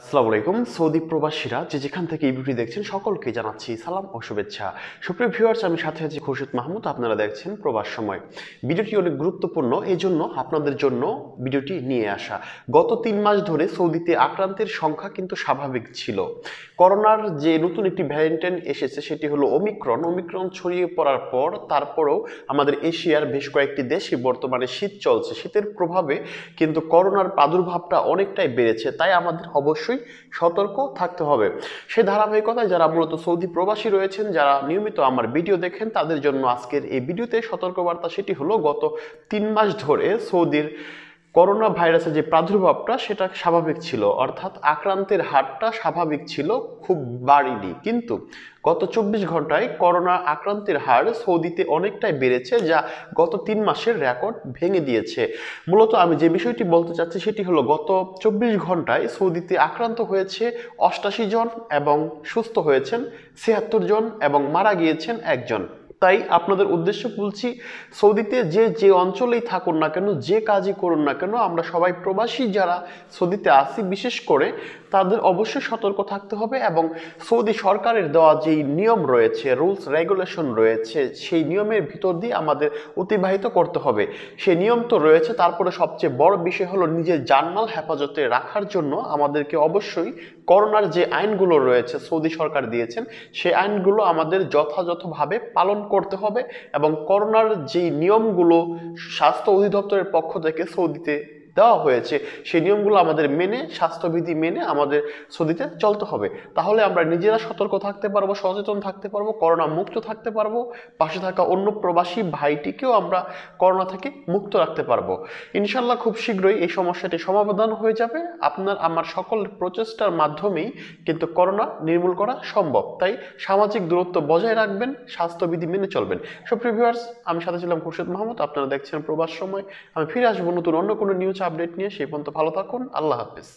আসসালামু আলাইকুম সৌদি প্রবাসীরা যে যেখান থেকে এই ভিডিও দেখছেন সকলকে জানাচ্ছি সালাম ও শুভেচ্ছা সুপ্রিয় ভিউয়ার্স আমি সাথে আছি খুরশেদ মাহমুদ আপনারা দেখছেন প্রবাস সময় ভিডিওটি অনেক গুরুত্বপূর্ণ এই জন্য আপনাদের জন্য ভিডিওটি নিয়ে আসা গত তিন মাস ধরে সৌদিতে আক্রান্তের সংখ্যা কিন্তু স্বাভাবিক ছিল করোনার যে নতুন একটি ভ্যারিয়েন্টেন এসেছে সেটি হলো ওমিক্রন ওমিক্রন ছড়িয়ে পড়ার পর তারপরেও আমাদের এশিয়ার বেশ কয়েকটি দেশে বর্তমানে শীত চলছে শীতের প্রভাবে কিন্তু করোনার প্রাদুর্ভাবটা অনেকটাই বেড়েছে তাই আমাদের অবশ্যই অবশ্যই সতর্ক থাকতে হবে সে ধারাবাহিকতায় যারা মূলত সৌদি প্রবাসী রয়েছেন যারা নিয়মিত আমার ভিডিও দেখেন তাদের জন্য আজকের এই ভিডিওতে সতর্কবার্তা সেটি হলো গত তিন মাস ধরে সৌদির করোনা ভাইরাসের যে প্রাদুর্ভাবটা সেটা স্বাভাবিক ছিল অর্থাৎ আক্রান্তের হারটা স্বাভাবিক ছিল খুব বাড়েনি কিন্তু গত চব্বিশ ঘন্টায় করোনা আক্রান্তের হার সৌদিতে অনেকটাই বেড়েছে যা গত তিন মাসের রেকর্ড ভেঙে দিয়েছে মূলত আমি যে বিষয়টি বলতে চাচ্ছি সেটি হলো গত চব্বিশ ঘন্টায় সৌদিতে আক্রান্ত হয়েছে অষ্টাশি জন এবং সুস্থ হয়েছেন ছিয়াত্তর জন এবং মারা গিয়েছেন একজন তাই আপনাদের উদ্দেশ্য বলছি সৌদিতে যে যে অঞ্চলেই থাকুন না কেন যে কাজই করুন না কেন আমরা সবাই প্রবাসী যারা সৌদিতে আসি বিশেষ করে তাদের অবশ্যই সতর্ক থাকতে হবে এবং সৌদি সরকারের দেওয়া যেই নিয়ম রয়েছে রুলস রেগুলেশন রয়েছে সেই নিয়মের ভিতর দিয়ে আমাদের অতিবাহিত করতে হবে সেই নিয়ম তো রয়েছে তারপরে সবচেয়ে বড় বিষয় হলো নিজের জানমাল হেফাজতে রাখার জন্য আমাদেরকে অবশ্যই করোনার যে আইনগুলো রয়েছে সৌদি সরকার দিয়েছেন সেই আইনগুলো আমাদের যথাযথভাবে পালন করতে হবে এবং করোনার যেই নিয়মগুলো স্বাস্থ্য অধিদপ্তরের পক্ষ থেকে সৌদিতে দেওয়া হয়েছে সেই নিয়মগুলো আমাদের মেনে স্বাস্থ্যবিধি মেনে আমাদের সদিতে চলতে হবে তাহলে আমরা নিজেরা সতর্ক থাকতে পারবো সচেতন থাকতে পারবো করোনা মুক্ত থাকতে পারবো পাশে থাকা অন্য প্রবাসী ভাইটিকেও আমরা করোনা থেকে মুক্ত রাখতে পারবো ইনশাল্লাহ খুব শীঘ্রই এই সমস্যাটি সমাধান হয়ে যাবে আপনার আমার সকল প্রচেষ্টার মাধ্যমেই কিন্তু করোনা নির্মূল করা সম্ভব তাই সামাজিক দূরত্ব বজায় রাখবেন স্বাস্থ্যবিধি মেনে চলবেন সব প্রিভিউয়ার্স আমি সাথে ছিলাম খুরশেদ মাহমুদ আপনারা দেখছেন প্রবাস সময় আমি ফিরে আসবো নতুন অন্য কোনো নিউজ আপডেট নিয়ে সে পর্যন্ত ভালো থাকুন আল্লাহ হাফিজ